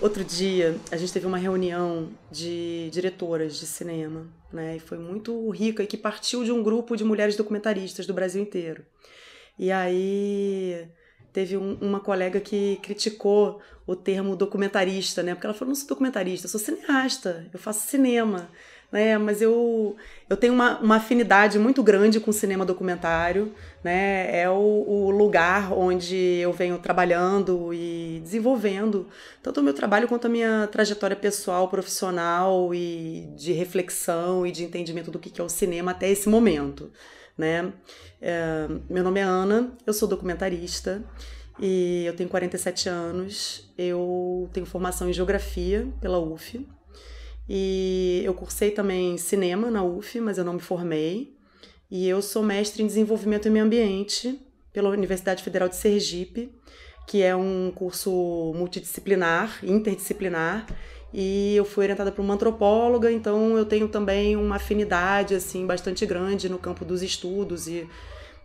Outro dia, a gente teve uma reunião de diretoras de cinema, né? E foi muito rica e que partiu de um grupo de mulheres documentaristas do Brasil inteiro. E aí teve um, uma colega que criticou o termo documentarista, né? Porque ela falou: não sou documentarista, sou cineasta, eu faço cinema né? Mas eu, eu tenho uma, uma afinidade muito grande com o cinema documentário, né? É o, o lugar onde eu venho trabalhando e desenvolvendo tanto o meu trabalho quanto a minha trajetória pessoal, profissional e de reflexão e de entendimento do que, é o cinema até esse momento, né? É, meu nome é Ana, eu sou documentarista e eu tenho 47 anos. Eu tenho formação em geografia pela UF e eu cursei também cinema na UF, mas eu não me formei. E eu sou mestre em desenvolvimento e meio ambiente pela Universidade Federal de Sergipe, que é um curso multidisciplinar, interdisciplinar, e eu fui orientada por uma antropóloga, então eu tenho também uma afinidade assim bastante grande no campo dos estudos e,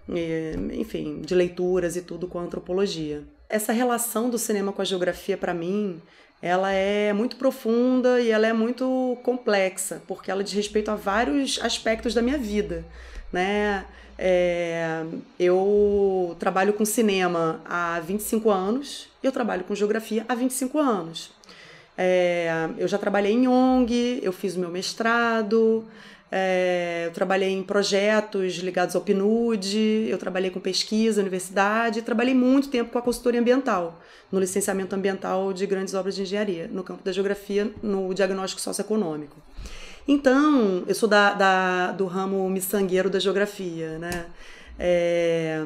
e enfim, de leituras e tudo com a antropologia. Essa relação do cinema com a geografia para mim ela é muito profunda e ela é muito complexa, porque ela diz respeito a vários aspectos da minha vida, né? É, eu trabalho com cinema há 25 anos e eu trabalho com geografia há 25 anos. É, eu já trabalhei em ONG, eu fiz o meu mestrado, é, eu trabalhei em projetos ligados ao PNUD, eu trabalhei com pesquisa, universidade, trabalhei muito tempo com a consultoria ambiental, no licenciamento ambiental de grandes obras de engenharia, no campo da geografia, no diagnóstico socioeconômico. Então, eu sou da, da do ramo miçangueiro da geografia, né? É,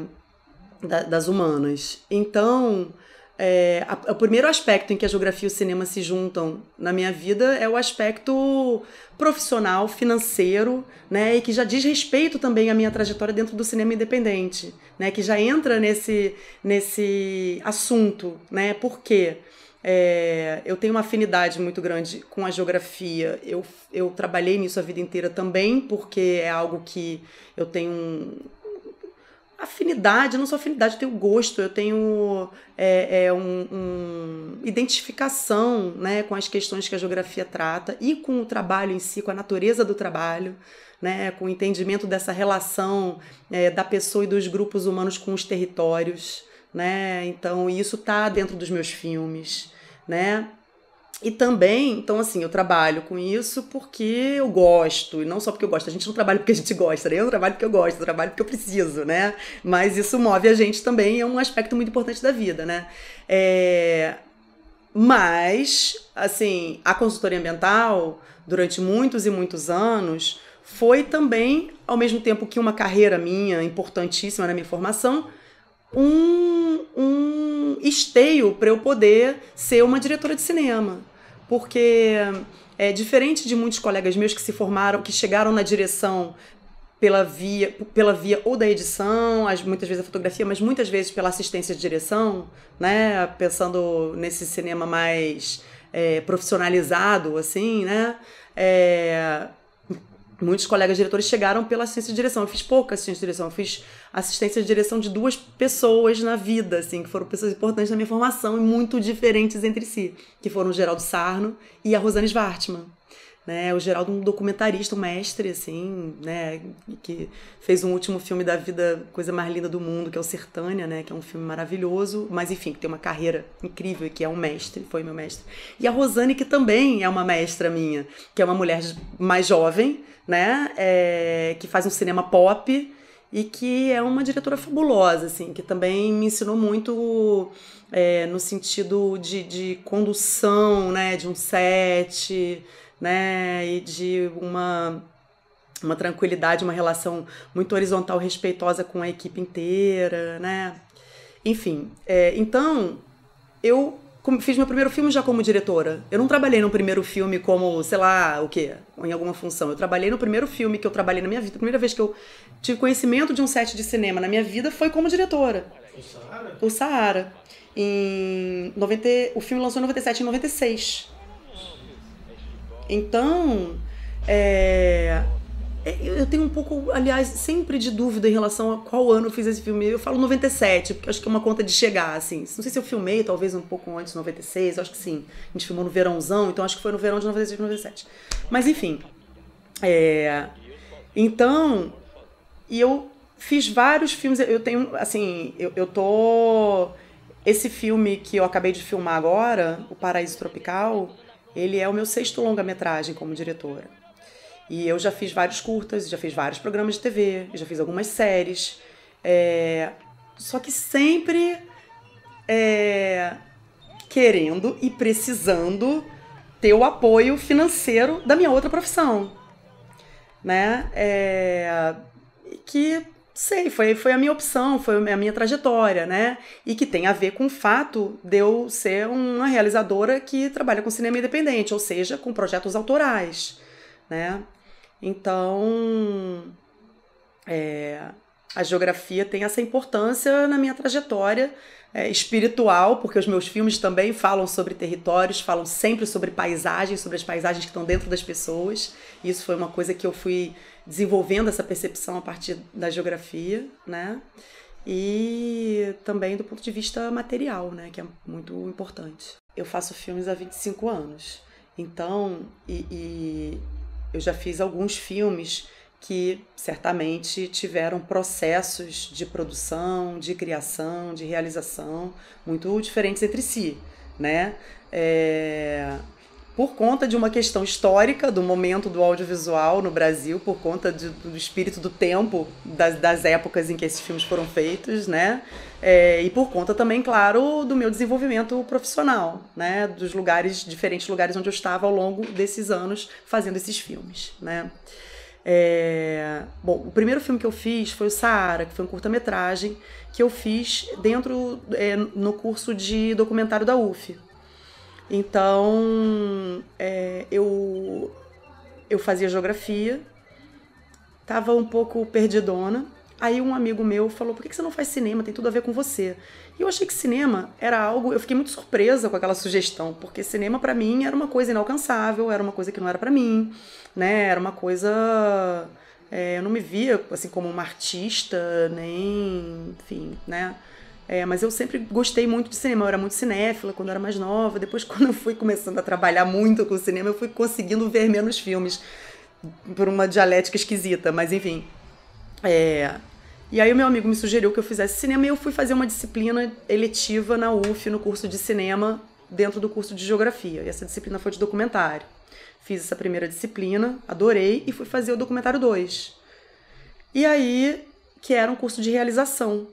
da, das humanas. Então, é, a, o primeiro aspecto em que a geografia e o cinema se juntam na minha vida é o aspecto profissional, financeiro, né, e que já diz respeito também à minha trajetória dentro do cinema independente, né, que já entra nesse, nesse assunto, né, por quê? É, eu tenho uma afinidade muito grande com a geografia. Eu, eu trabalhei nisso a vida inteira também, porque é algo que eu tenho um, afinidade, não só afinidade, eu tenho gosto, eu tenho é, é, um, um, identificação né, com as questões que a geografia trata e com o trabalho em si, com a natureza do trabalho, né, com o entendimento dessa relação é, da pessoa e dos grupos humanos com os territórios. Né? Então, isso está dentro dos meus filmes. Né? E também, então assim, eu trabalho com isso porque eu gosto, e não só porque eu gosto, a gente não trabalha porque a gente gosta, né? Eu trabalho porque eu gosto, eu trabalho porque eu preciso, né? Mas isso move a gente também, é um aspecto muito importante da vida, né? É... Mas, assim, a consultoria ambiental, durante muitos e muitos anos, foi também, ao mesmo tempo que uma carreira minha importantíssima na minha formação, um, um esteio para eu poder ser uma diretora de cinema. Porque é diferente de muitos colegas meus que se formaram, que chegaram na direção pela via, pela via ou da edição, as, muitas vezes a fotografia, mas muitas vezes pela assistência de direção, né? Pensando nesse cinema mais é, profissionalizado, assim, né? É, muitos colegas diretores chegaram pela assistência de direção. Eu fiz pouca assistência de direção, eu fiz assistência de direção de duas pessoas na vida, assim, que foram pessoas importantes na minha formação e muito diferentes entre si, que foram o Geraldo Sarno e a Rosane Svartman. Né? O Geraldo um documentarista, um mestre, assim, né? Que fez um último filme da vida, coisa mais linda do mundo, que é o Sertânia, né? Que é um filme maravilhoso, mas enfim, que tem uma carreira incrível e que é um mestre, foi meu mestre. E a Rosane, que também é uma mestra minha, que é uma mulher mais jovem, né? É, que faz um cinema pop e que é uma diretora fabulosa, assim, que também me ensinou muito é, no sentido de, de condução, né? De um set né? E de uma uma tranquilidade, uma relação muito horizontal, respeitosa com a equipe inteira, né? Enfim, é, então eu fiz meu primeiro filme já como diretora. Eu não trabalhei no primeiro filme como, sei lá, o quê, em alguma função. Eu trabalhei no primeiro filme que eu trabalhei na minha vida. A primeira vez que eu tive conhecimento de um set de cinema na minha vida foi como diretora. O Saara? O Saara. Em 90, o filme lançou em 97, em 96. Então, é, é eu tenho um pouco, aliás, sempre de dúvida em relação a qual ano eu fiz esse filme. Eu falo 97, porque acho que é uma conta de chegar, assim. Não sei se eu filmei, talvez um pouco antes, 96, acho que sim. A gente filmou no verãozão, então acho que foi no verão de 96, 97. Mas enfim. É, então, e eu fiz vários filmes. Eu tenho, assim, eu, eu tô. Esse filme que eu acabei de filmar agora, O Paraíso Tropical ele é o meu sexto longa-metragem como diretora. E eu já fiz vários curtas, já fiz vários programas de TV, já fiz algumas séries. É... Só que sempre é... querendo e precisando ter o apoio financeiro da minha outra profissão. Né? É... Que sei, foi, foi a minha opção, foi a minha trajetória, né? E que tem a ver com o fato de eu ser uma realizadora que trabalha com cinema independente, ou seja, com projetos autorais, né? Então, é, a geografia tem essa importância na minha trajetória é, espiritual, porque os meus filmes também falam sobre territórios, falam sempre sobre paisagens, sobre as paisagens que estão dentro das pessoas. isso foi uma coisa que eu fui desenvolvendo essa percepção a partir da geografia, né? E também do ponto de vista material, né? Que é muito importante. Eu faço filmes há 25 anos. Então, e, e eu já fiz alguns filmes que certamente tiveram processos de produção, de criação, de realização muito diferentes entre si, né? É, por conta de uma questão histórica do momento do audiovisual no Brasil, por conta de, do espírito do tempo das, das, épocas em que esses filmes foram feitos, né? É, e por conta também, claro, do meu desenvolvimento profissional, né? Dos lugares, diferentes lugares onde eu estava ao longo desses anos fazendo esses filmes, né? É... Bom, o primeiro filme que eu fiz foi o Saara, que foi um curta-metragem que eu fiz dentro é, no curso de documentário da UF. Então é, eu eu fazia geografia, estava um pouco perdidona Aí um amigo meu falou: por que você não faz cinema? Tem tudo a ver com você. E eu achei que cinema era algo. Eu fiquei muito surpresa com aquela sugestão, porque cinema para mim era uma coisa inalcançável, era uma coisa que não era para mim, né? Era uma coisa. É, eu não me via assim como uma artista, nem. Enfim, né? É, mas eu sempre gostei muito de cinema, eu era muito cinéfila quando eu era mais nova. Depois, quando eu fui começando a trabalhar muito com cinema, eu fui conseguindo ver menos filmes por uma dialética esquisita, mas enfim. É, e aí o meu amigo me sugeriu que eu fizesse cinema e eu fui fazer uma disciplina eletiva na UF, no curso de cinema, dentro do curso de geografia. E essa disciplina foi de documentário. Fiz essa primeira disciplina, adorei e fui fazer o documentário 2. E aí, que era um curso de realização.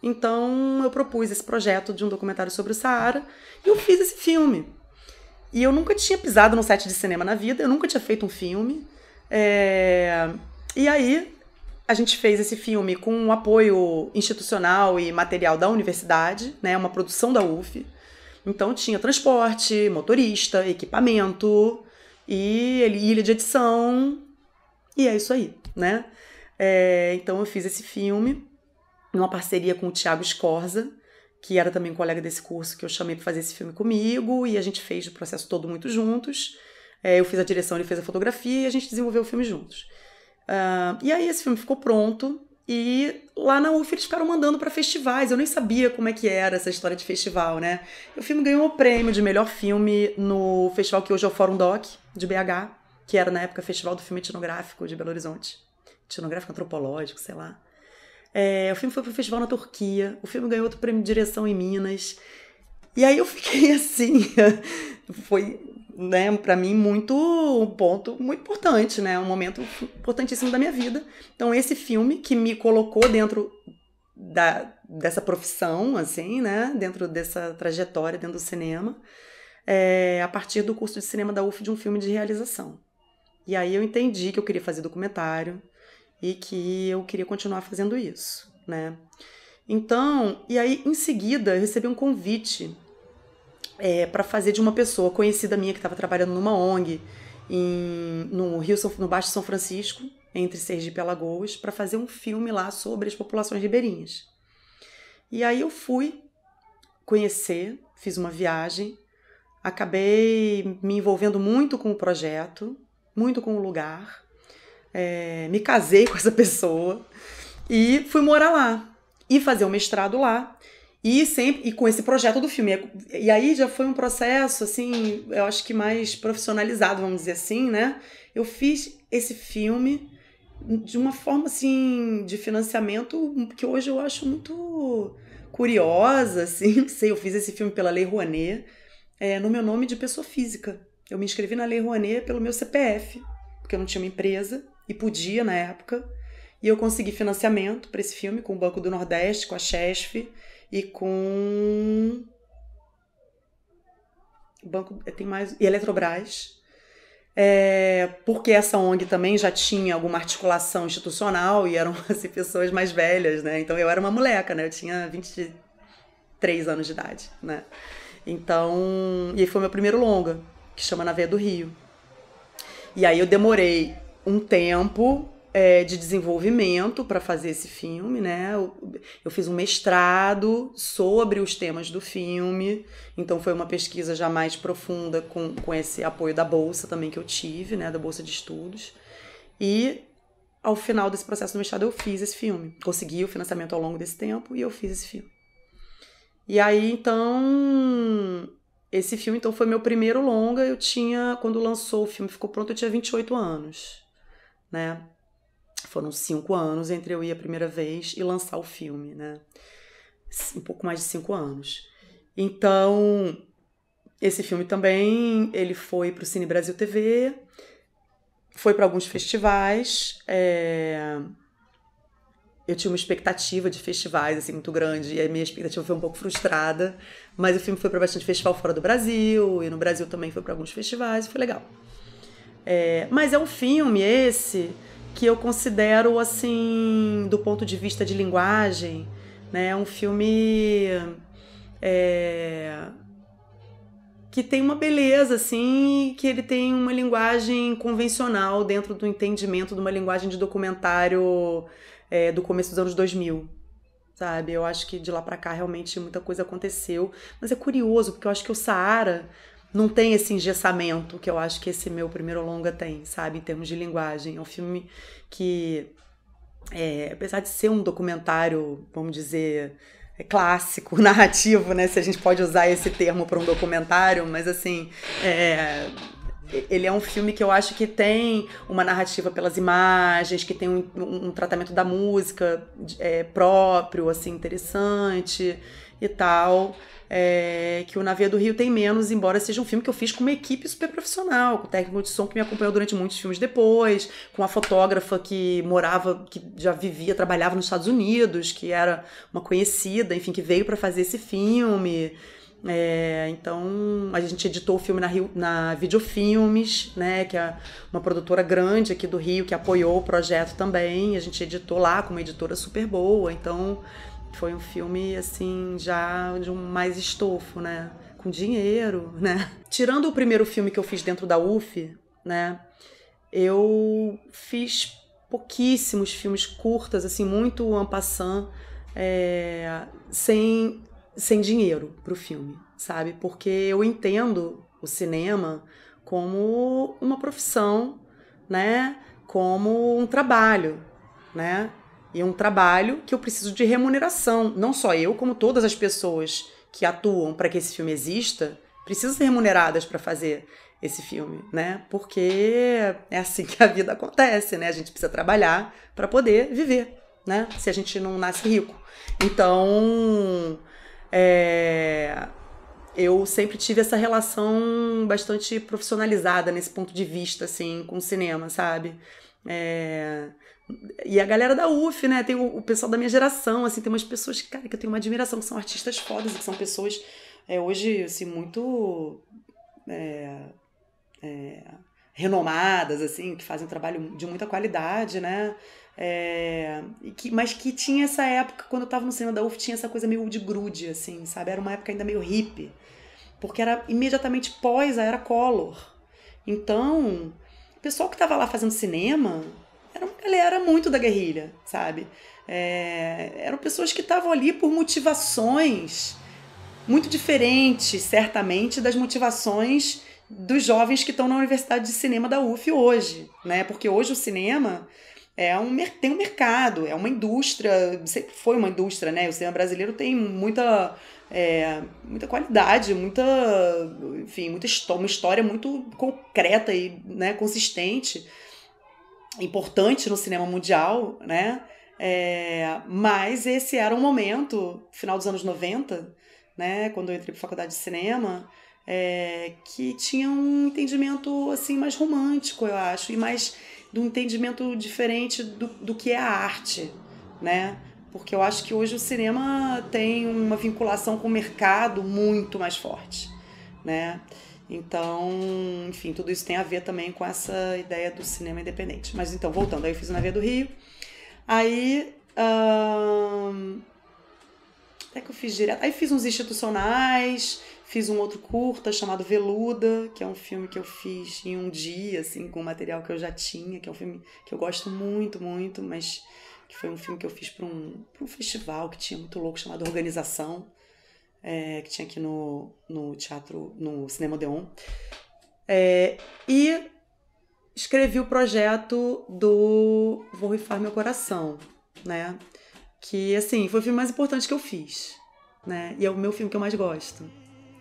Então, eu propus esse projeto de um documentário sobre o Saara e eu fiz esse filme. E eu nunca tinha pisado no set de cinema na vida, eu nunca tinha feito um filme. É... E aí, a gente fez esse filme com um apoio institucional e material da universidade, né, uma produção da UF. Então tinha transporte, motorista, equipamento e ilha de edição. E é isso aí, né? É, então eu fiz esse filme numa parceria com o Tiago Escorza, que era também um colega desse curso que eu chamei para fazer esse filme comigo, e a gente fez o processo todo muito juntos. É, eu fiz a direção, ele fez a fotografia e a gente desenvolveu o filme juntos. Uh, e aí esse filme ficou pronto e lá na UF eles ficaram mandando para festivais. Eu nem sabia como é que era essa história de festival, né? O filme ganhou o prêmio de melhor filme no festival que hoje é o Fórum Doc, de BH, que era na época Festival do Filme Etnográfico de Belo Horizonte. Etnográfico antropológico, sei lá. É, o filme foi pro festival na Turquia, o filme ganhou outro prêmio de direção em Minas. E aí eu fiquei assim, foi, né, para mim muito um ponto muito importante, né, um momento importantíssimo da minha vida. Então esse filme que me colocou dentro da, dessa profissão, assim, né, dentro dessa trajetória dentro do cinema, é, a partir do curso de cinema da UF de um filme de realização. E aí eu entendi que eu queria fazer documentário e que eu queria continuar fazendo isso, né? Então, e aí em seguida eu recebi um convite é, para fazer de uma pessoa conhecida minha que estava trabalhando numa ONG em, no Rio São, no Baixo São Francisco, entre Sergipe e Alagoas, para fazer um filme lá sobre as populações ribeirinhas. E aí eu fui conhecer, fiz uma viagem, acabei me envolvendo muito com o projeto, muito com o lugar, é, me casei com essa pessoa e fui morar lá e fazer o um mestrado lá e sempre e com esse projeto do filme. E aí já foi um processo, assim, eu acho que mais profissionalizado, vamos dizer assim, né? Eu fiz esse filme de uma forma, assim, de financiamento que hoje eu acho muito curiosa, assim. Sei, eu fiz esse filme pela Lei Rouanet, é, no meu nome de pessoa física. Eu me inscrevi na Lei Rouanet pelo meu CPF, porque eu não tinha uma empresa e podia na época. E eu consegui financiamento para esse filme com o Banco do Nordeste, com a Chesf e com banco eh, tem mais e Eletrobras é, porque essa ONG também já tinha alguma articulação institucional e eram assim, pessoas mais velhas, né? Então eu era uma moleca, né? Eu tinha 23 anos de idade, né? Então, e foi meu primeiro longa, que chama Na Veia do Rio. E aí eu demorei um tempo é, de desenvolvimento para fazer esse filme, né? Eu, eu fiz um mestrado sobre os temas do filme, então foi uma pesquisa já mais profunda com, com esse apoio da bolsa também que eu tive, né? Da bolsa de estudos. E ao final desse processo do mestrado eu fiz esse filme, consegui o financiamento ao longo desse tempo e eu fiz esse filme. E aí então esse filme então foi meu primeiro longa, eu tinha quando lançou o filme, ficou pronto, eu tinha 28 anos, né? Foram cinco anos entre eu ir a primeira vez e lançar o filme, né? Um pouco mais de cinco anos. Então, esse filme também ele foi para o Cine Brasil TV, foi para alguns festivais. É... Eu tinha uma expectativa de festivais assim muito grande e a minha expectativa foi um pouco frustrada, mas o filme foi para bastante festival fora do Brasil e no Brasil também foi para alguns festivais e foi legal. É... Mas é um filme esse que eu considero assim, do ponto de vista de linguagem, né, um filme é, que tem uma beleza assim, que ele tem uma linguagem convencional dentro do entendimento de uma linguagem de documentário é, do começo dos anos 2000, sabe? Eu acho que de lá para cá realmente muita coisa aconteceu, mas é curioso porque eu acho que o Saara não tem esse engessamento que eu acho que esse meu primeiro longa tem, sabe? Em termos de linguagem. É um filme que, é, apesar de ser um documentário, vamos dizer, é, clássico, narrativo, né? Se a gente pode usar esse termo para um documentário, mas assim. É, ele é um filme que eu acho que tem uma narrativa pelas imagens, que tem um, um tratamento da música é, próprio, assim, interessante e tal é, que o navio do Rio tem menos, embora seja um filme que eu fiz com uma equipe super profissional, com o técnico de som que me acompanhou durante muitos filmes depois, com a fotógrafa que morava, que já vivia, trabalhava nos Estados Unidos, que era uma conhecida, enfim, que veio para fazer esse filme. É, então a gente editou o filme na, Rio, na Videofilmes, né, que é uma produtora grande aqui do Rio que apoiou o projeto também. A gente editou lá com uma editora super boa. Então foi um filme, assim, já de um mais estofo, né? Com dinheiro, né? Tirando o primeiro filme que eu fiz dentro da UF, né? Eu fiz pouquíssimos filmes curtas, assim, muito en passant, é, sem, sem dinheiro pro filme, sabe? Porque eu entendo o cinema como uma profissão, né? Como um trabalho, né? E um trabalho que eu preciso de remuneração. Não só eu, como todas as pessoas que atuam para que esse filme exista, precisam ser remuneradas para fazer esse filme, né? Porque é assim que a vida acontece, né? A gente precisa trabalhar para poder viver, né? Se a gente não nasce rico. Então, é, eu sempre tive essa relação bastante profissionalizada nesse ponto de vista, assim, com o cinema, sabe? É, e a galera da UF, né? Tem o, o, pessoal da minha geração, assim, tem umas pessoas, cara, que eu tenho uma admiração, que são artistas fodas, que são pessoas é, hoje, assim, muito é, é, renomadas, assim, que fazem um trabalho de muita qualidade, né? É, que, mas que tinha essa época, quando eu tava no cinema da UF, tinha essa coisa meio de grude, assim, sabe? Era uma época ainda meio hippie. Porque era imediatamente pós a era color. Então, o pessoal que tava lá fazendo cinema era uma galera muito da guerrilha, sabe? É, eram pessoas que estavam ali por motivações muito diferentes, certamente, das motivações dos jovens que estão na Universidade de Cinema da UF hoje, né? Porque hoje o cinema é um, tem um mercado, é uma indústria, sempre foi uma indústria, né? O cinema brasileiro tem muita, é, muita qualidade, muita, enfim, muita uma história muito concreta e né, consistente importante no cinema mundial, né? É, mas esse era um momento, final dos anos 90, né, quando eu entrei para faculdade de cinema, é, que tinha um entendimento assim mais romântico, eu acho, e mais de um entendimento diferente do, do que é a arte, né? Porque eu acho que hoje o cinema tem uma vinculação com o mercado muito mais forte, né? Então, enfim, tudo isso tem a ver também com essa ideia do cinema independente. Mas então, voltando, aí eu fiz o Via do Rio. Aí. Hum, até que eu fiz direto. Aí fiz uns institucionais, fiz um outro curta chamado Veluda, que é um filme que eu fiz em um dia, assim, com o material que eu já tinha, que é um filme que eu gosto muito, muito, mas que foi um filme que eu fiz para um, um festival que tinha muito louco chamado Organização é, que tinha aqui no, no teatro, no Cinema Odeon. É, e escrevi o projeto do Vou Rifar Meu Coração, né? Que, assim, foi o filme mais importante que eu fiz, né? E é o meu filme que eu mais gosto.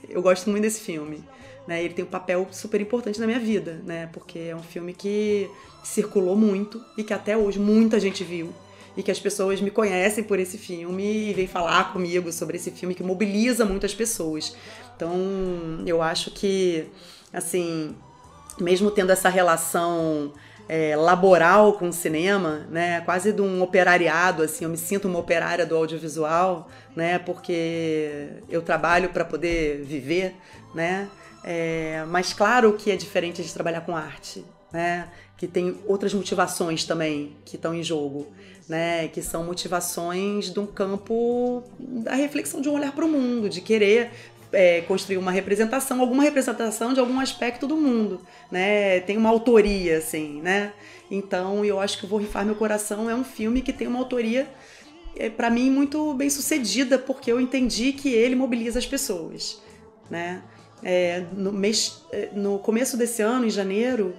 Eu gosto muito desse filme, né? Ele tem um papel super importante na minha vida, né? Porque é um filme que circulou muito e que até hoje muita gente viu, e que as pessoas me conhecem por esse filme e vêm falar comigo sobre esse filme que mobiliza muitas pessoas. Então, eu acho que, assim, mesmo tendo essa relação é, laboral com o cinema, né, quase de um operariado, assim, eu me sinto uma operária do audiovisual, né, porque eu trabalho para poder viver, né, é, mas claro que é diferente de trabalhar com arte, né, que tem outras motivações também que estão em jogo né? Que são motivações de um campo da reflexão, de um olhar para o mundo, de querer é, construir uma representação, alguma representação de algum aspecto do mundo, né? Tem uma autoria, assim, né? Então, eu acho que Vou Rifar Meu Coração é um filme que tem uma autoria, é, para mim, muito bem sucedida, porque eu entendi que ele mobiliza as pessoas, né? É, no, mês, é, no começo desse ano, em janeiro,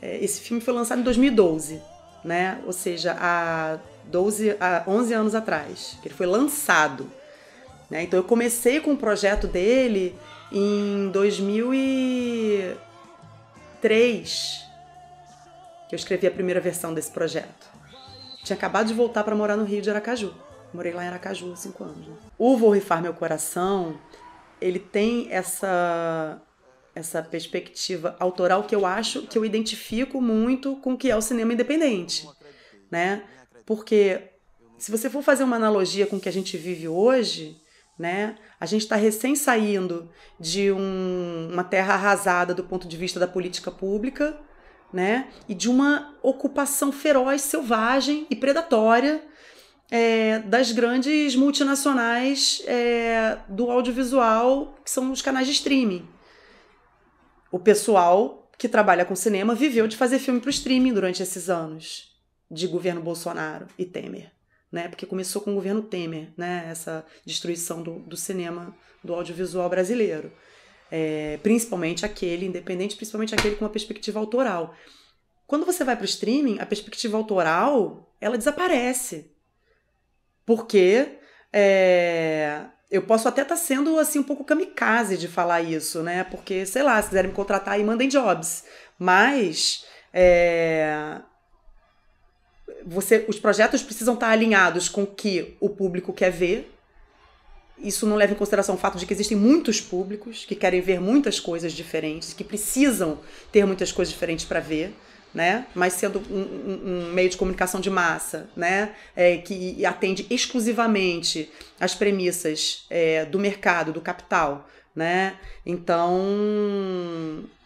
é, esse filme foi lançado em 2012, né? Ou seja, há 12 a 11 anos atrás, que ele foi lançado. Né? Então eu comecei com o projeto dele em 2003, que eu escrevi a primeira versão desse projeto. Tinha acabado de voltar para morar no Rio de Aracaju. Morei lá em Aracaju cinco anos. Né? O Vou Rifar Meu Coração, ele tem essa essa perspectiva autoral que eu acho que eu identifico muito com o que é o cinema independente, né? Porque se você for fazer uma analogia com o que a gente vive hoje, né? A gente está recém saindo de um, uma terra arrasada do ponto de vista da política pública, né? E de uma ocupação feroz, selvagem e predatória é, das grandes multinacionais é, do audiovisual, que são os canais de streaming. O pessoal que trabalha com cinema viveu de fazer filme para o streaming durante esses anos de governo Bolsonaro e Temer, né? Porque começou com o governo Temer, né? Essa destruição do, do cinema, do audiovisual brasileiro, é, principalmente aquele independente, principalmente aquele com uma perspectiva autoral. Quando você vai para o streaming, a perspectiva autoral ela desaparece, porque é, eu posso até estar tá sendo assim um pouco kamikaze de falar isso, né? Porque sei lá, se quiserem me contratar aí mandem jobs, mas é, você, os projetos precisam estar alinhados com o que o público quer ver. Isso não leva em consideração o fato de que existem muitos públicos que querem ver muitas coisas diferentes, que precisam ter muitas coisas diferentes para ver, né? Mas sendo um, um, um, meio de comunicação de massa, né? É, que atende exclusivamente às premissas é, do mercado, do capital, né? Então,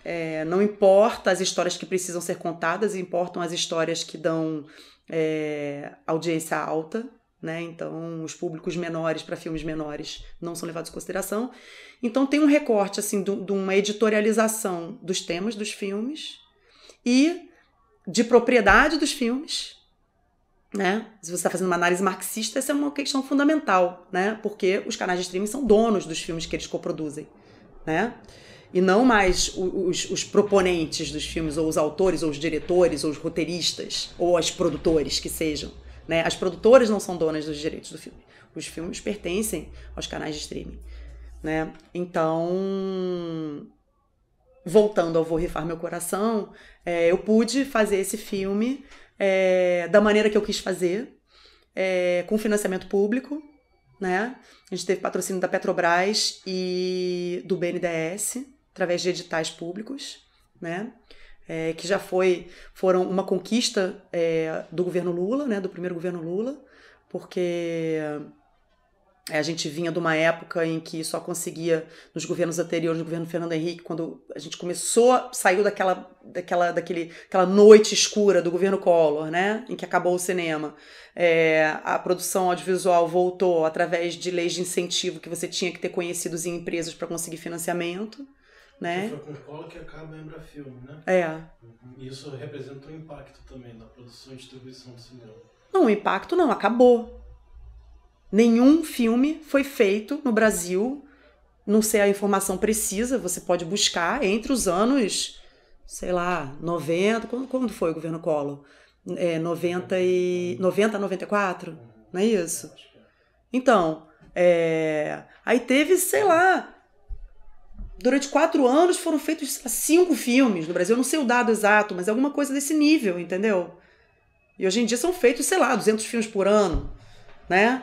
é, não importa as histórias que precisam ser contadas, importam as histórias que dão é, audiência alta, né? Então, os públicos menores para filmes menores não são levados em consideração. Então, tem um recorte assim de uma editorialização dos temas dos filmes e de propriedade dos filmes, né? Se você está fazendo uma análise marxista, essa é uma questão fundamental, né? Porque os canais de streaming são donos dos filmes que eles coproduzem, né? e não mais os, os, proponentes dos filmes, ou os autores, ou os diretores, ou os roteiristas, ou as produtores que sejam. Né? As produtoras não são donas dos direitos do filme. Os filmes pertencem aos canais de streaming. Né? Então, voltando ao Vou Rifar Meu Coração, é, eu pude fazer esse filme é, da maneira que eu quis fazer, é, com financiamento público, né? A gente teve patrocínio da Petrobras e do BNDES através de editais públicos, né? É, que já foi foram uma conquista é, do governo Lula, né, do primeiro governo Lula, porque é, a gente vinha de uma época em que só conseguia nos governos anteriores, no governo Fernando Henrique, quando a gente começou, saiu daquela daquela daquele aquela noite escura do governo Collor, né, em que acabou o cinema, é, a produção audiovisual voltou através de leis de incentivo que você tinha que ter conhecidos em empresas para conseguir financiamento né? Foi com cola que acaba a filme, né? É. Isso representa um impacto também na produção e distribuição do cinema. Não, impacto não, acabou. Nenhum filme foi feito no Brasil, não sei a informação precisa, você pode buscar entre os anos, sei lá, 90, quando, quando foi o governo Colo? É, 90 e 90 94, não é isso? É. Então, é, aí teve, sei lá, durante quatro anos foram feitos cinco filmes no Brasil. Eu não sei o dado exato, mas é alguma coisa desse nível, entendeu? E hoje em dia são feitos, sei lá, 200 filmes por ano, né?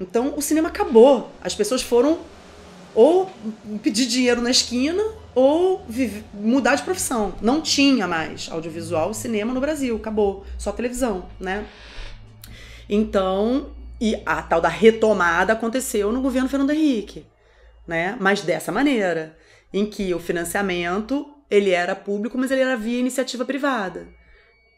Então o cinema acabou. As pessoas foram ou pedir dinheiro na esquina ou mudar de profissão. Não tinha mais audiovisual e cinema no Brasil, acabou. Só televisão, né? Então, e a tal da retomada aconteceu no governo Fernando Henrique, né? Mas dessa maneira em que o financiamento ele era público, mas ele era via iniciativa privada.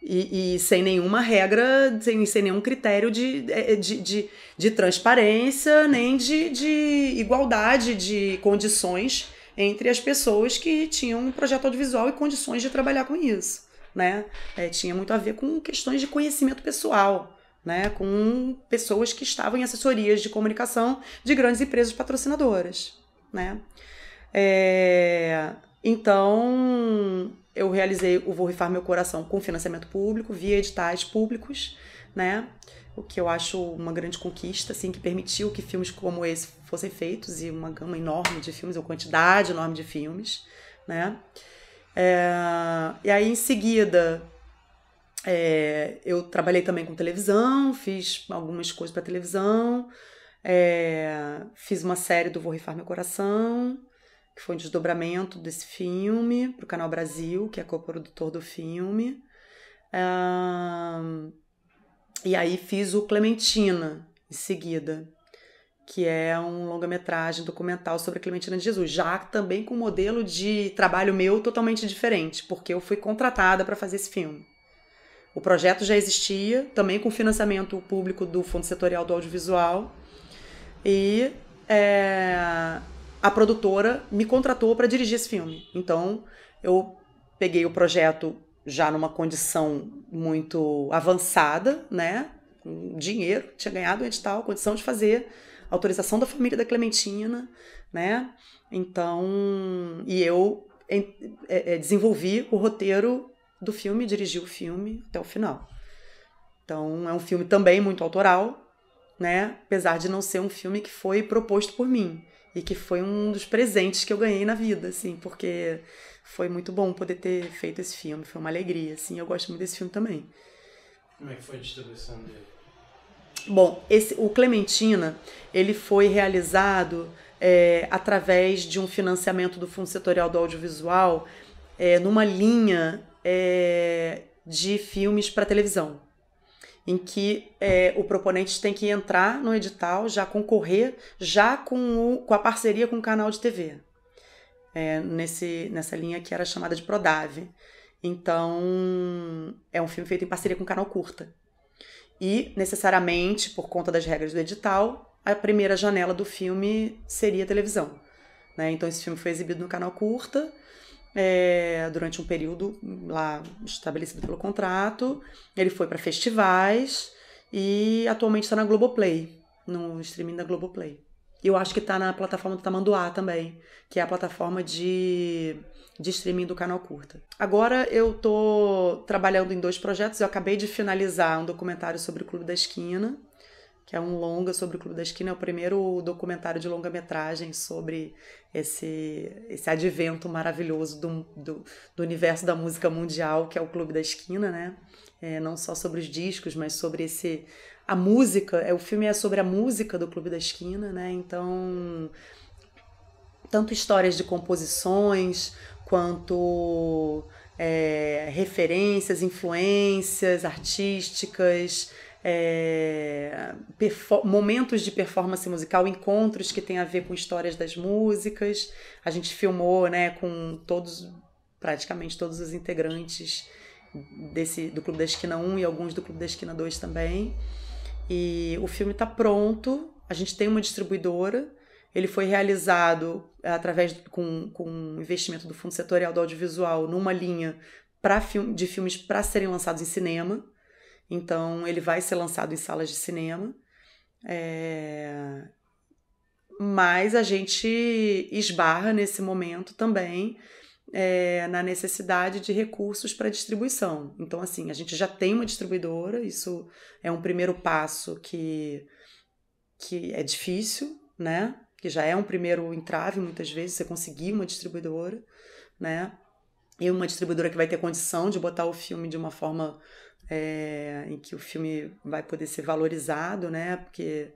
E, e sem nenhuma regra, sem, sem nenhum critério de, é, é, de, de, de transparência, nem de, de igualdade de condições entre as pessoas que tinham um projeto audiovisual e condições de trabalhar com isso, né? É, tinha muito a ver com questões de conhecimento pessoal, né? Com pessoas que estavam em assessorias de comunicação de grandes empresas patrocinadoras, né? É, então, eu realizei o Vou Rifar Meu Coração com financiamento público, via editais públicos, né? O que eu acho uma grande conquista, assim, que permitiu que filmes como esse fossem feitos e uma gama enorme de filmes, uma quantidade enorme de filmes, né? É, e aí, em seguida, é, eu trabalhei também com televisão, fiz algumas coisas para televisão, é, fiz uma série do Vou Rifar Meu Coração, que foi um desdobramento desse filme para o Canal Brasil, que é co-produtor do filme. Uh, e aí fiz o Clementina em seguida, que é um longa-metragem documental sobre a Clementina de Jesus, já também com um modelo de trabalho meu totalmente diferente, porque eu fui contratada para fazer esse filme. O projeto já existia, também com financiamento público do Fundo Setorial do Audiovisual. E é, a produtora me contratou para dirigir esse filme. Então, eu peguei o projeto já numa condição muito avançada, né? Dinheiro, tinha ganhado o edital, condição de fazer, autorização da família da Clementina, né? Então, e eu é, é, desenvolvi o roteiro do filme, dirigi o filme até o final. Então, é um filme também muito autoral, né? Apesar de não ser um filme que foi proposto por mim e que foi um dos presentes que eu ganhei na vida, assim, porque foi muito bom poder ter feito esse filme, foi uma alegria, assim, eu gosto muito desse filme também. Como é que foi a distribuição dele? Bom, esse, o Clementina, ele foi realizado é, através de um financiamento do Fundo Setorial do Audiovisual é, numa linha é, de filmes para televisão em que é, o proponente tem que entrar no edital, já concorrer, já com, o, com a parceria com o canal de TV, é, nesse, nessa linha que era chamada de Prodave. Então, é um filme feito em parceria com o canal Curta. E, necessariamente, por conta das regras do edital, a primeira janela do filme seria televisão. Né? Então, esse filme foi exibido no canal Curta é, durante um período lá estabelecido pelo contrato. Ele foi para festivais e atualmente está na Globoplay, no streaming da Globoplay. E eu acho que está na plataforma do Tamanduá também, que é a plataforma de, de streaming do canal Curta. Agora eu tô trabalhando em dois projetos. Eu acabei de finalizar um documentário sobre o Clube da Esquina, que é um longa sobre o Clube da Esquina, é o primeiro documentário de longa-metragem sobre esse, esse advento maravilhoso do, do, do, universo da música mundial, que é o Clube da Esquina, né? É, não só sobre os discos, mas sobre esse. A música, é, o filme é sobre a música do Clube da Esquina, né? Então, tanto histórias de composições, quanto é, referências, influências artísticas, é, momentos de performance musical, encontros que tem a ver com histórias das músicas. A gente filmou, né, com todos, praticamente todos os integrantes desse do Clube da Esquina 1 e alguns do Clube da Esquina 2 também. E o filme está pronto. A gente tem uma distribuidora. Ele foi realizado através com, com um investimento do Fundo Setorial do Audiovisual numa linha pra, de filmes para serem lançados em cinema. Então ele vai ser lançado em salas de cinema. É... Mas a gente esbarra nesse momento também é, na necessidade de recursos para distribuição. Então, assim, a gente já tem uma distribuidora, isso é um primeiro passo que, que é difícil, né? Que já é um primeiro entrave muitas vezes, você conseguir uma distribuidora, né? E uma distribuidora que vai ter condição de botar o filme de uma forma é, em que o filme vai poder ser valorizado, né? Porque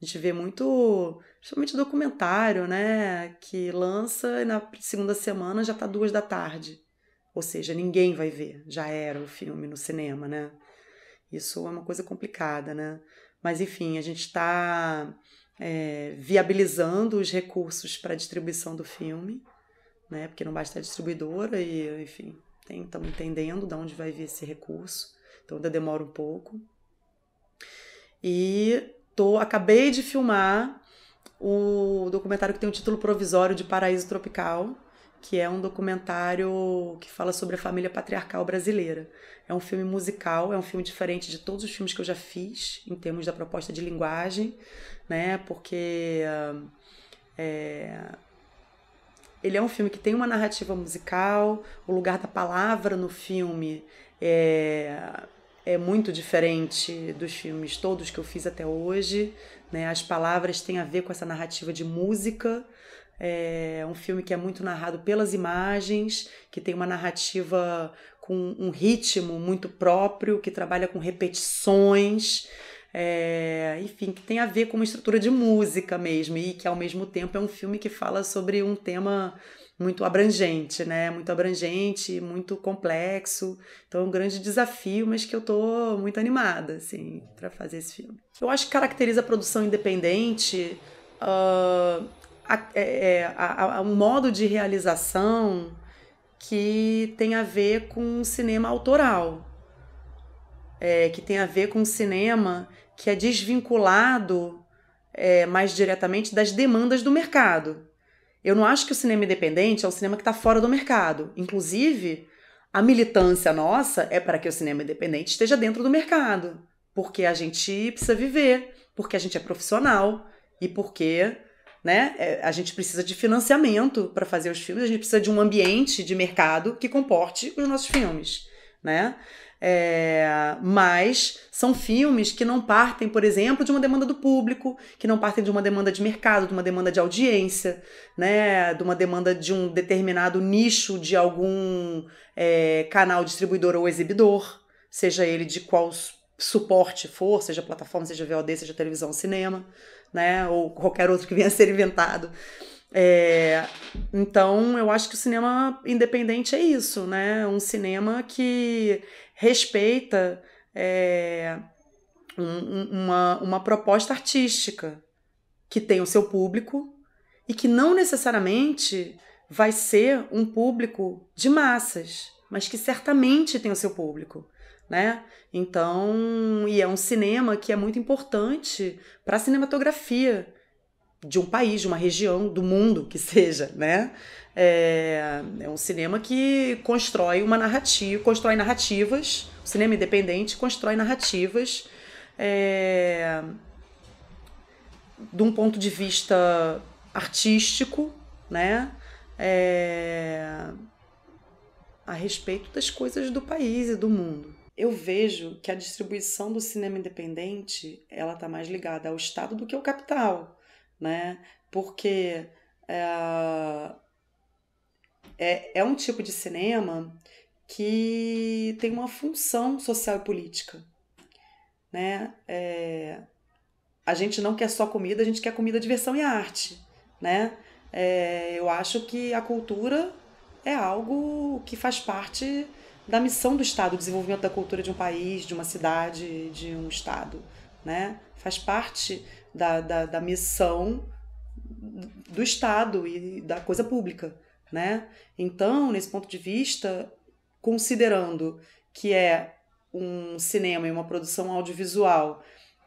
a gente vê muito, principalmente documentário, né? Que lança e na segunda semana já tá duas da tarde. Ou seja, ninguém vai ver. Já era o filme no cinema, né? Isso é uma coisa complicada, né? Mas enfim, a gente está é, viabilizando os recursos para a distribuição do filme, né? Porque não basta a distribuidora e, enfim, estamos entendendo de onde vai vir esse recurso então ainda demora um pouco. E tô, acabei de filmar o documentário que tem o um título provisório de Paraíso Tropical, que é um documentário que fala sobre a família patriarcal brasileira. É um filme musical, é um filme diferente de todos os filmes que eu já fiz em termos da proposta de linguagem, né? Porque é, ele é um filme que tem uma narrativa musical, o lugar da palavra no filme é é muito diferente dos filmes todos que eu fiz até hoje. Né? As palavras têm a ver com essa narrativa de música. É um filme que é muito narrado pelas imagens, que tem uma narrativa com um ritmo muito próprio, que trabalha com repetições, é, enfim, que tem a ver com uma estrutura de música mesmo, e que ao mesmo tempo é um filme que fala sobre um tema muito abrangente, né? Muito abrangente, muito complexo. Então é um grande desafio, mas que eu tô muito animada, assim, para fazer esse filme. Eu acho que caracteriza a produção independente uh, a, é, é a, a, um modo de realização que tem a ver com cinema autoral, é, que tem a ver com cinema que é desvinculado é, mais diretamente das demandas do mercado. Eu não acho que o cinema independente é um cinema que está fora do mercado. Inclusive, a militância nossa é para que o cinema independente esteja dentro do mercado, porque a gente precisa viver, porque a gente é profissional e porque né, é, a gente precisa de financiamento para fazer os filmes, a gente precisa de um ambiente de mercado que comporte os nossos filmes. Né? É, mas são filmes que não partem, por exemplo, de uma demanda do público, que não partem de uma demanda de mercado, de uma demanda de audiência, né, de uma demanda de um determinado nicho de algum é, canal distribuidor ou exibidor, seja ele de qual suporte for, seja plataforma, seja VOD, seja televisão, cinema, né, ou qualquer outro que venha a ser inventado. É, então, eu acho que o cinema independente é isso, né? Um cinema que respeita é, um, uma, uma proposta artística que tem o seu público e que não necessariamente vai ser um público de massas, mas que certamente tem o seu público, né? Então, e é um cinema que é muito importante para a cinematografia de um país, de uma região, do mundo que seja, né? É, é um cinema que constrói uma narrativa, constrói narrativas, o cinema independente constrói narrativas é, de um ponto de vista artístico, né? É, a respeito das coisas do país e do mundo. Eu vejo que a distribuição do cinema independente ela está mais ligada ao Estado do que ao capital né? Porque é, é, é um tipo de cinema que tem uma função social e política, né? É, a gente não quer só comida, a gente quer comida, diversão e arte, né? É, eu acho que a cultura é algo que faz parte da missão do Estado, o desenvolvimento da cultura de um país, de uma cidade, de um Estado, né? Faz parte da, da, da missão do Estado e da coisa pública, né? Então, nesse ponto de vista, considerando que é um cinema e uma produção audiovisual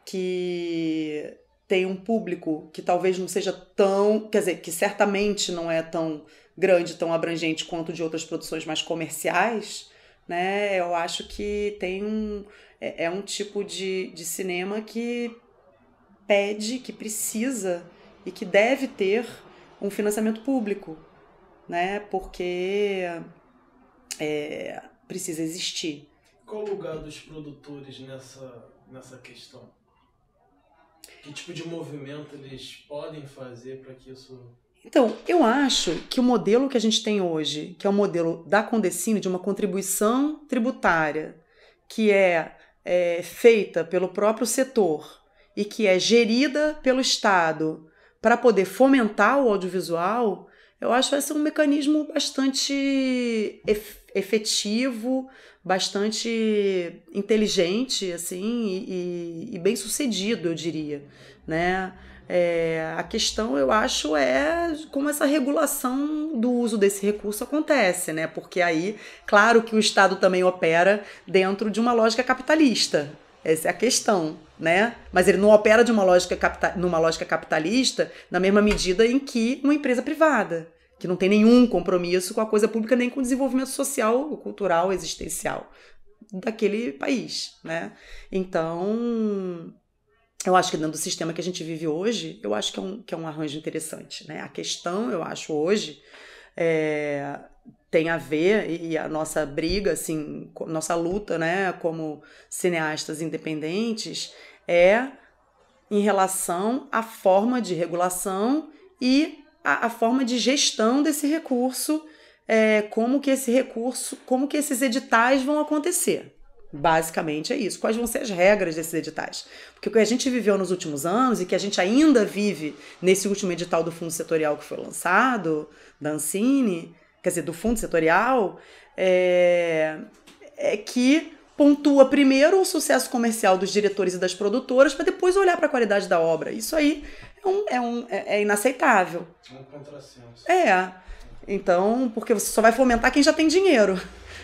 que tem um público que talvez não seja tão, quer dizer, que certamente não é tão grande, tão abrangente quanto de outras produções mais comerciais, né? Eu acho que tem um é, é um tipo de, de cinema que pede, que precisa e que deve ter um financiamento público, né? Porque é, precisa existir. Qual o lugar dos produtores nessa, nessa questão? Que tipo de movimento eles podem fazer para que isso. Então, eu acho que o modelo que a gente tem hoje, que é o modelo da Condecine, de uma contribuição tributária, que é, é feita pelo próprio setor, e que é gerida pelo Estado para poder fomentar o audiovisual, eu acho que ser um mecanismo bastante efetivo, bastante inteligente, assim, e, e, e bem sucedido, eu diria, né? É, a questão, eu acho, é como essa regulação do uso desse recurso acontece, né? Porque aí, claro que o Estado também opera dentro de uma lógica capitalista, essa é a questão, né? Mas ele não opera de uma lógica numa lógica capitalista na mesma medida em que uma empresa privada, que não tem nenhum compromisso com a coisa pública nem com o desenvolvimento social, cultural, existencial daquele país, né? Então, eu acho que dentro do sistema que a gente vive hoje, eu acho que é um, que é um arranjo interessante, né? A questão, eu acho, hoje, é, tem a ver e a nossa briga, assim, nossa luta, né, como cineastas independentes, é em relação à forma de regulação e à, forma de gestão desse recurso, é, como que esse recurso, como que esses editais vão acontecer. Basicamente é isso. Quais vão ser as regras desses editais? Porque o que a gente viveu nos últimos anos e que a gente ainda vive nesse último edital do fundo setorial que foi lançado, da Ancine, quer dizer, do fundo setorial, é, é que pontua primeiro o sucesso comercial dos diretores e das produtoras para depois olhar para a qualidade da obra. Isso aí é, um, é, um, é, é inaceitável. É um contrassenso. É. Então, porque você só vai fomentar quem já tem dinheiro,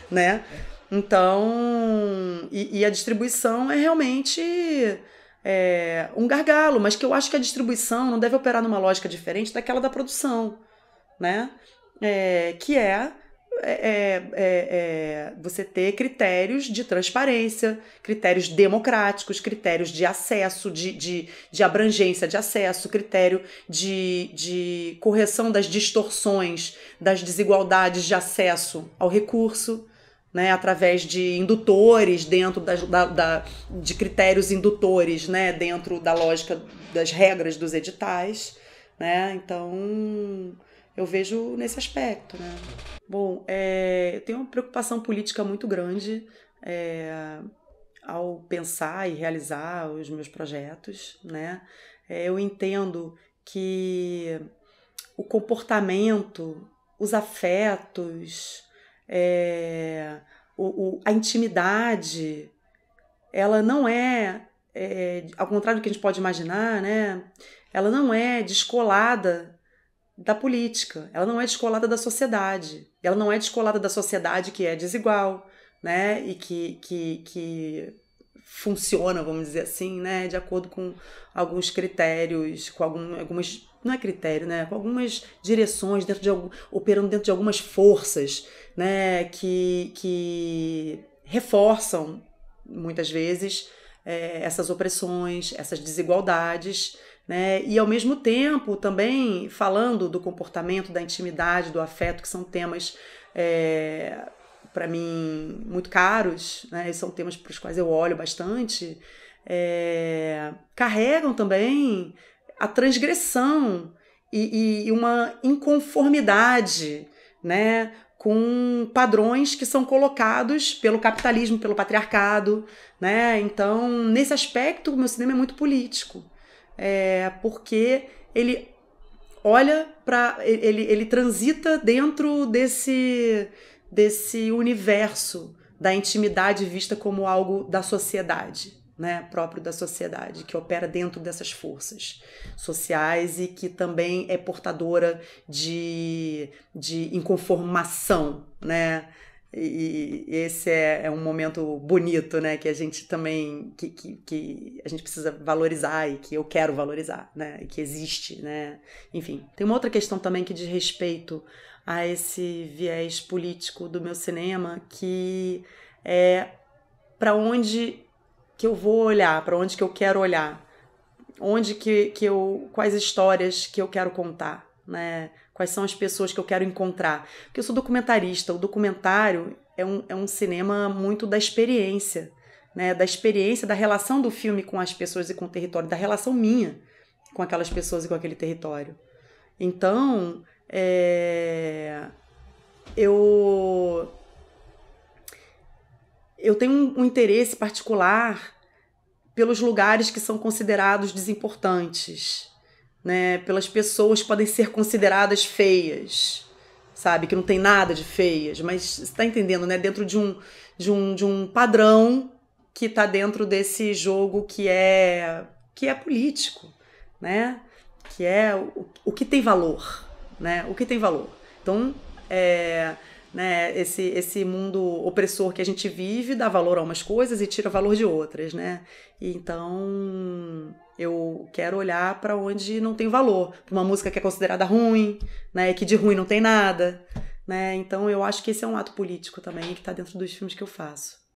né? Então, e, e a distribuição é realmente é, um gargalo, mas que eu acho que a distribuição não deve operar numa lógica diferente daquela da produção, né? é, que é é, é, é, é, você ter critérios de transparência, critérios democráticos, critérios de acesso, de, de, de abrangência de acesso, critério de, de correção das distorções, das desigualdades de acesso ao recurso. Né, através de indutores dentro das, da, da, de critérios indutores, né, dentro da lógica das regras dos editais, né? Então eu vejo nesse aspecto, né? Bom, é, eu tenho uma preocupação política muito grande é, ao pensar e realizar os meus projetos, né? É, eu entendo que o comportamento, os afetos, é, o, o, a intimidade, ela não é, é, ao contrário do que a gente pode imaginar, né? Ela não é descolada da política, ela não é descolada da sociedade. Ela não é descolada da sociedade que é desigual, né? E que, que, que funciona, vamos dizer assim, né? De acordo com alguns critérios, com algum, algumas. Não é critério, né? Com algumas direções, dentro de algum, operando dentro de algumas forças, né? Que, que reforçam, muitas vezes, é, essas opressões, essas desigualdades. Né? E ao mesmo tempo também falando do comportamento, da intimidade, do afeto, que são temas é, para mim muito caros, né? são temas para os quais eu olho bastante, é, carregam também a transgressão e, e uma inconformidade, né? com padrões que são colocados pelo capitalismo, pelo patriarcado, né? Então, nesse aspecto, o meu cinema é muito político é, porque ele olha para ele, ele transita dentro desse desse universo da intimidade vista como algo da sociedade, né, próprio da sociedade, que opera dentro dessas forças sociais e que também é portadora de, de inconformação, né, e, esse é, é, um momento bonito, né? Que a gente também que, que, que, a gente precisa valorizar e que eu quero valorizar, né? E que existe, né? Enfim, tem uma outra questão também que diz respeito a esse viés político do meu cinema que é para onde que eu vou olhar, para onde que eu quero olhar, onde que, que eu quais histórias que eu quero contar, né? Quais são as pessoas que eu quero encontrar? Porque eu sou documentarista, o documentário é um, é um cinema muito da experiência, né? Da experiência, da relação do filme com as pessoas e com o território, da relação minha com aquelas pessoas e com aquele território. Então, é... eu eu tenho um, um interesse particular pelos lugares que são considerados desimportantes, né, pelas pessoas que podem ser consideradas feias, sabe, que não tem nada de feias, mas está entendendo, né, dentro de um de um de um padrão que está dentro desse jogo que é que é político, né? Que é o, o que tem valor, né? O que tem valor. Então, é, né, esse, esse mundo opressor que a gente vive dá valor a umas coisas e tira valor de outras, né? Então eu quero olhar para onde não tem valor, uma música que é considerada ruim, né, que de ruim não tem nada, né? Então eu acho que esse é um ato político também que está dentro dos filmes que eu faço.